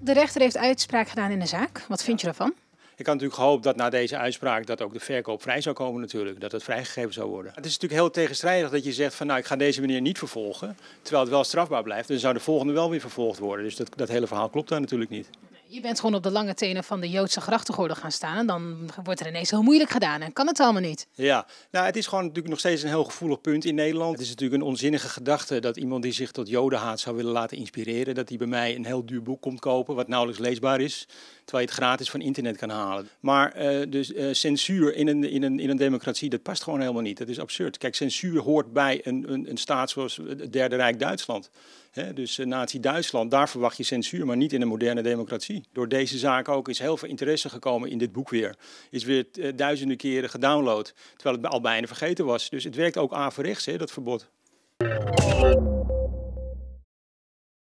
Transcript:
De rechter heeft uitspraak gedaan in de zaak. Wat vind je daarvan? Ik had natuurlijk gehoopt dat na deze uitspraak dat ook de verkoop vrij zou komen natuurlijk. Dat het vrijgegeven zou worden. Het is natuurlijk heel tegenstrijdig dat je zegt van nou ik ga deze meneer niet vervolgen. Terwijl het wel strafbaar blijft. Dan zou de volgende wel weer vervolgd worden. Dus dat, dat hele verhaal klopt daar natuurlijk niet je bent gewoon op de lange tenen van de Joodse grachtengordel gaan staan. En dan wordt er ineens heel moeilijk gedaan en kan het allemaal niet. Ja, nou, het is gewoon natuurlijk nog steeds een heel gevoelig punt in Nederland. Het is natuurlijk een onzinnige gedachte dat iemand die zich tot jodenhaat zou willen laten inspireren, dat hij bij mij een heel duur boek komt kopen wat nauwelijks leesbaar is. Terwijl je het gratis van internet kan halen. Maar eh, dus, eh, censuur in een, in, een, in een democratie, dat past gewoon helemaal niet. Dat is absurd. Kijk, censuur hoort bij een, een, een staat zoals het Derde Rijk Duitsland. dus eh, Nazi-Duitsland, daar verwacht je censuur, maar niet in een moderne democratie. Door deze zaak ook is heel veel interesse gekomen in dit boek weer. Is weer duizenden keren gedownload, terwijl het al bijna vergeten was. Dus het werkt ook averechts, hè, dat verbod.